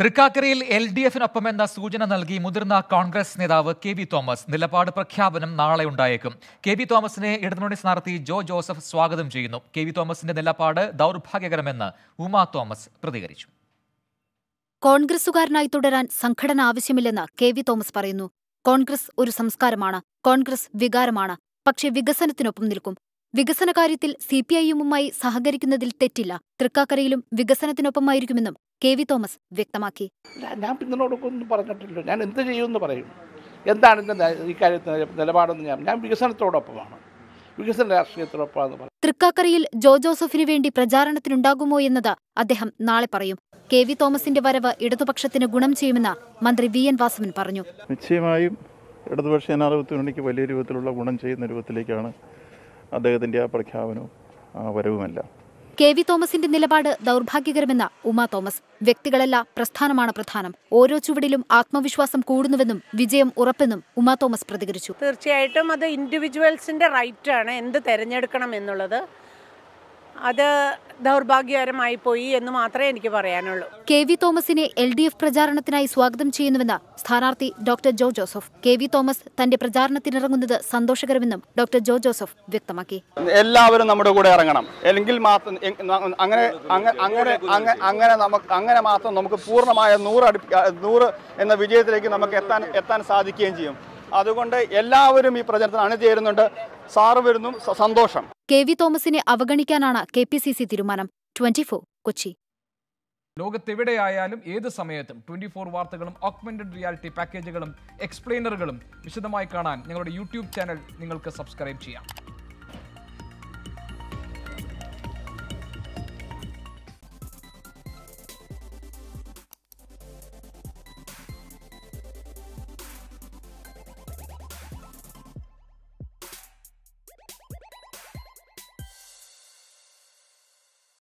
തൃക്കാക്കരയിൽ L D എഫിനൊപ്പം എന്ന സൂചന നൽകി മുതിർന്ന കോൺഗ്രസ് നേതാവ് കെ വി തോമസ് നിലപാട് പ്രഖ്യാപനം നാളെ ഉണ്ടായേക്കും കെ വി തോമസിനെ ഇടതുമുന്നണി സ്ഥാനാർത്ഥി ജോ ജോസഫ് സ്വാഗതം ചെയ്യുന്നു കെ വി തോമസിന്റെ നിലപാട് ദൗർഭാഗ്യകരമെന്ന് ഉമാ തോമസ് പ്രതികരിച്ചു കോൺഗ്രസുകാരനായി തുടരാൻ സംഘടന ആവശ്യമില്ലെന്ന് കെ വി തോമസ് പറയുന്നു കോൺഗ്രസ് ഒരു സംസ്കാരമാണ് കോൺഗ്രസ് വികാരമാണ് പക്ഷേ വികസനത്തിനൊപ്പം നിൽക്കും വികസന കാര്യത്തിൽ സി പി ഐ എമ്മുമായി സഹകരിക്കുന്നതിൽ തെറ്റില്ല തൃക്കാക്കരയിലും വികസനത്തിനൊപ്പമായിരിക്കുമെന്നും കെ വി തോമസ് വ്യക്തമാക്കി ഞാൻ പിന്തുണോടൊക്കെ ഒന്നും പറഞ്ഞിട്ടില്ല ഞാൻ എന്ത് ചെയ്യുമെന്ന് പറയും എന്താണ് നിലപാടെന്ന് ഞാൻ ഞാൻ വികസനത്തോടൊപ്പമാണ് വികസന രാഷ്ട്രീയത്തോടൊപ്പമാണെന്ന് തൃക്കാക്കരയിൽ ജോ ജോസഫിന് വേണ്ടി പ്രചാരണത്തിനുണ്ടാകുമോ എന്നത് അദ്ദേഹം നാളെ പറയും കെ വി തോമസിന്റെ വരവ് ഇടതുപക്ഷത്തിന് ഗുണം ചെയ്യുമെന്ന് മന്ത്രി വി എൻ വാസവൻ പറഞ്ഞു നിശ്ചയമായും ഇടതുപക്ഷ ജനാധിപത്യമുന്നണിക്ക് വലിയ രൂപത്തിലുള്ള ഗുണം ചെയ്യുന്ന രൂപത്തിലേക്കാണ് അദ്ദേഹത്തിൻ്റെ ആ പ്രഖ്യാപനവും വരവുമെല്ലാം കെ വി തോമസിന്റെ നിലപാട് ദൗർഭാഗ്യകരമെന്ന ഉമാ തോമസ് വ്യക്തികളല്ല പ്രസ്ഥാനമാണ് പ്രധാനം ഓരോ ചുവടിലും ആത്മവിശ്വാസം കൂടുന്നുവെന്നും വിജയം ഉറപ്പെന്നും ഉമാ തോമസ് പ്രതികരിച്ചു തീർച്ചയായിട്ടും അത് ഇൻഡിവിജ്വൽസിന്റെ ആണ് എന്ത് തെരഞ്ഞെടുക്കണം എന്നുള്ളത് അത് ദൗർഭാഗ്യകരമായി പോയി എന്ന് മാത്രമേ എനിക്ക് പറയാനുള്ളൂ കെ വി തോമസിനെ എൽ ഡി എഫ് പ്രചാരണത്തിനായി സ്വാഗതം ചെയ്യുന്നുവെന്ന് സ്ഥാനാർത്ഥി doctor Jo Joseph K V Thomas തന്റെ പ്രചാരണത്തിനിറങ്ങുന്നത് സന്തോഷകരമെന്നും ഡോക്ടർ ജോ ജോസഫ് വ്യക്തമാക്കി എല്ലാവരും നമ്മുടെ കൂടെ ഇറങ്ങണം അല്ലെങ്കിൽ അങ്ങനെ അങ്ങനെ അങ്ങനെ നമുക്ക് അങ്ങനെ മാത്രം നമുക്ക് പൂർണ്ണമായ നൂറ് നൂറ് എന്ന വിജയത്തിലേക്ക് നമുക്ക് എത്താൻ എത്താൻ സാധിക്കുകയും ചെയ്യും അതുകൊണ്ട് എല്ലാവരും ഈ പ്രചരണത്തിന് അണിചേരുന്നുണ്ട് സാറ് വരുന്നു സന്തോഷം കെ വി തോമസിനെ അവഗണിക്കാനാണ് കെ പി സി സി തീരുമാനം ട്വന്റി ഫോർ കൊച്ചി ലോകത്തെവിടെയായാലും ഏത് സമയത്തും ട്വന്റി ഫോർ വാർത്തകളും ഓക്മെന്റഡ് റിയാലിറ്റി പാക്കേജുകളും എക്സ്പ്ലെയിനറുകളും വിശദമായി കാണാൻ ഞങ്ങളുടെ യൂട്യൂബ് ചാനൽ നിങ്ങൾക്ക് സബ്സ്ക്രൈബ് ചെയ്യാം